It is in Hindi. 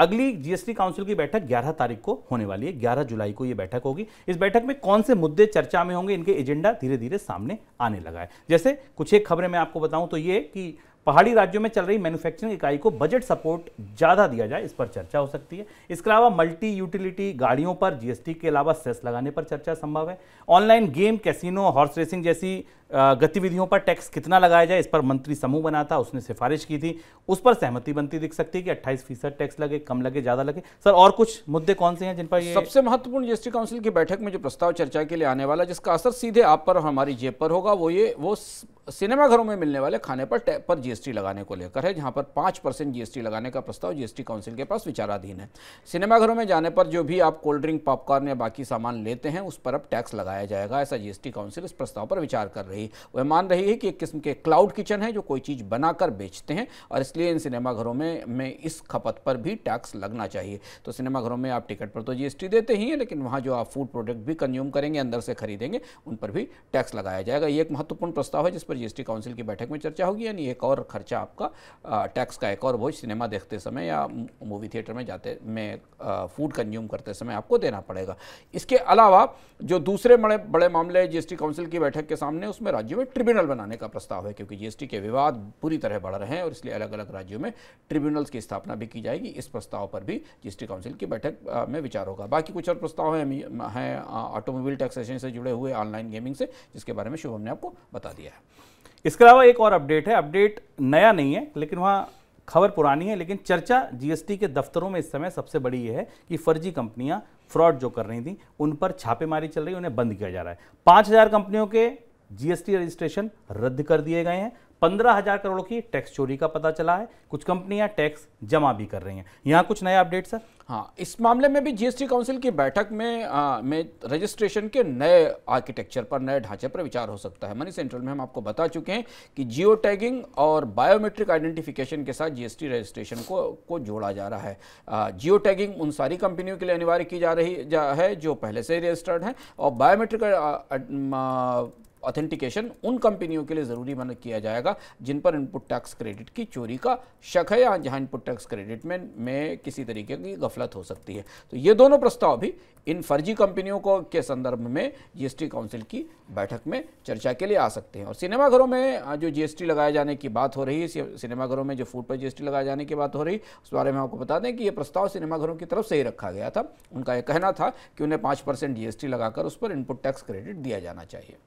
अगली जीएसटी काउंसिल की बैठक 11 तारीख को होने वाली है 11 जुलाई को यह बैठक होगी इस बैठक में कौन से मुद्दे चर्चा में होंगे इनके एजेंडा धीरे धीरे सामने आने लगा है जैसे कुछ एक खबरें मैं आपको बताऊं तो ये कि पहाड़ी राज्यों में चल रही मैन्युफैक्चरिंग इकाई को बजट सपोर्ट ज़्यादा दिया जाए इस पर चर्चा हो सकती है इसके अलावा मल्टी यूटिलिटी गाड़ियों पर जीएसटी के अलावा सेस लगाने पर चर्चा संभव है online game casino horse racing जैसी गतिविधियों पर टैक्स कितना लगाया जाए इस पर मंत्री समूह बना था उसने सिफारिश की थी उस पर सहमति बनती दिख सकती है कि अट्ठाईस फीसद टैक्स लगे कम लगे ज़्यादा लगे सर और कुछ मुद्दे कौन से हैं जिन पर ये सबसे महत्वपूर्ण जीएसटी काउंसिल की बैठक में जो प्रस्ताव चर्चा के लिए आने वाला जिसका असर सीधे आप पर और हमारी जेब पर होगा वो ये वो सिनेमाघरों में मिलने वाले खाने पर पर जीएसटी लगाने को लेकर है जहां पर पाँच परसेंट जीएसटी लगाने का प्रस्ताव जीएसटी काउंसिल के पास विचाराधीन है सिनेमाघरों में जाने पर जो भी आप कोल्ड ड्रिंक पॉपकॉर्न या बाकी सामान लेते हैं उस पर अब टैक्स लगाया जाएगा ऐसा जीएसटी काउंसिल इस प्रस्ताव पर विचार कर रही रही वह मान रही है कि एक किस्म के क्लाउड किचन है जो कोई चीज़ बनाकर बेचते हैं और इसलिए इन सिनेमाघरों में में इस खपत पर भी टैक्स लगना चाहिए तो सिनेमाघरों में आप टिकट पर तो जीएसटी देते ही हैं लेकिन वहाँ जो आप फूड प्रोडक्ट भी कंज्यूम करेंगे अंदर से खरीदेंगे उन पर भी टैक्स लगाया जाएगा ये एक महत्वपूर्ण प्रस्ताव है जिस पर जीएसटी काउंसिल की बैठक में चर्चा होगी यानी एक और खर्चा आपका टैक्स का एक और बोझ सिनेमा देखते समय या मूवी थिएटर में जाते में फूड कंज्यूम करते समय आपको देना पड़ेगा इसके अलावा जो दूसरे बड़े बड़े मामले जीएसटी काउंसिल की बैठक के सामने उसमें उसमें राज्यों में ट्रिब्यूनल बनाने का प्रस्ताव है क्योंकि जीएसटी के विवाद पूरी तरह बढ़ रहे हैं और इसलिए अलग अलग राज्यों में ट्रिब्यूनल्स की स्थापना भी की जाएगी इस प्रस्ताव पर भी जीएसटी काउंसिल की बैठक में विचार होगा बाकी कुछ और प्रस्ताव हैं हैं ऑटोमोबाइल टैक्सेशन से जुड़े हुए ऑनलाइन गेमिंग से जिसके बारे में शुभम ने आपको बता दिया है इसके अलावा एक और अपडेट है अपडेट नया नहीं है लेकिन वहाँ खबर पुरानी है लेकिन चर्चा जीएसटी के दफ्तरों में इस समय सबसे बड़ी ये है कि फर्जी कंपनियां फ्रॉड जो कर रही थी उन पर छापेमारी चल रही है उन्हें बंद किया जा रहा है पाँच हज़ार कंपनियों के जीएसटी रजिस्ट्रेशन रद्द कर दिए गए हैं पंद्रह हजार करोड़ की टैक्स चोरी का पता चला है कुछ कंपनियां टैक्स जमा भी कर रही हैं यहाँ कुछ नया अपडेट सर हाँ इस मामले में भी जीएसटी काउंसिल की बैठक में आ, में रजिस्ट्रेशन के नए आर्किटेक्चर पर नए ढांचे पर विचार हो सकता है मनी सेंट्रल में हम आपको बता चुके हैं कि जियो टैगिंग और बायोमेट्रिक आइडेंटिफिकेशन के साथ जीएसटी रजिस्ट्रेशन को को जोड़ा जा रहा है जियो टैगिंग उन सारी कंपनियों के लिए अनिवार्य की जा रही जा है जो पहले से रजिस्टर्ड हैं और बायोमेट्रिक ऑथेंटिकेशन उन कंपनियों के लिए ज़रूरी मन किया जाएगा जिन पर इनपुट टैक्स क्रेडिट की चोरी का शक है या जहाँ इनपुट टैक्स क्रेडिट में में किसी तरीके की गफलत हो सकती है तो ये दोनों प्रस्ताव भी इन फर्जी कंपनियों को के संदर्भ में जीएसटी काउंसिल की बैठक में चर्चा के लिए आ सकते हैं और सिनेमाघरों में जो जीएसटी लगाए जाने की बात हो रही है सिनेमाघरों में जो फूड पर जीएसटी लगाए जाने की बात हो रही उस बारे में आपको बता दें कि ये प्रस्ताव सिनेमाघरों की तरफ से ही रखा गया था उनका यह कहना था कि उन्हें पाँच परसेंट लगाकर उस पर इनपुट टैक्स क्रेडिट दिया जाना चाहिए